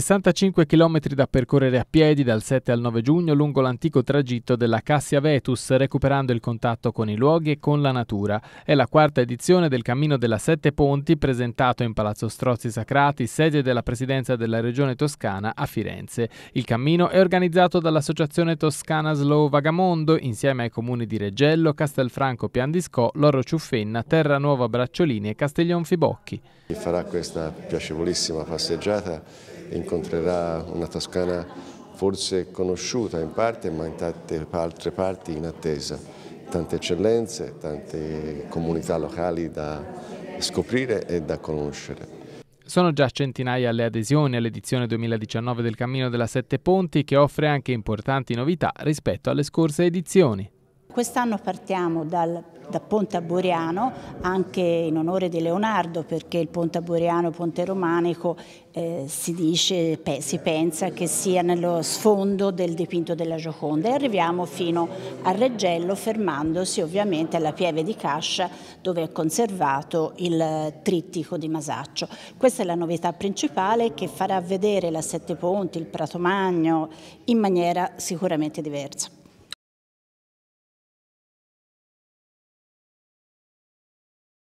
65 km da percorrere a piedi dal 7 al 9 giugno lungo l'antico tragitto della Cassia Vetus, recuperando il contatto con i luoghi e con la natura. È la quarta edizione del Cammino della Sette Ponti, presentato in Palazzo Strozzi Sacrati, sede della Presidenza della Regione Toscana a Firenze. Il cammino è organizzato dall'Associazione Toscana Slow Vagamondo, insieme ai comuni di Reggello, Castelfranco Piandiscò, Loro Ciuffenna, Terra Nuova Bracciolini e Castiglion Castiglionfibocchi. Farà questa piacevolissima passeggiata incontrerà una Toscana forse conosciuta in parte ma in tante altre parti in attesa. Tante eccellenze, tante comunità locali da scoprire e da conoscere. Sono già centinaia le adesioni all'edizione 2019 del Cammino della Sette Ponti che offre anche importanti novità rispetto alle scorse edizioni. Quest'anno partiamo dal da Ponte Aburiano, anche in onore di Leonardo, perché il Ponte Aburiano e Ponte Romanico eh, si dice, pe, si pensa che sia nello sfondo del dipinto della Gioconda e arriviamo fino a Reggello fermandosi ovviamente alla Pieve di Cascia dove è conservato il trittico di Masaccio. Questa è la novità principale che farà vedere la Sette Ponti, il Prato Magno in maniera sicuramente diversa.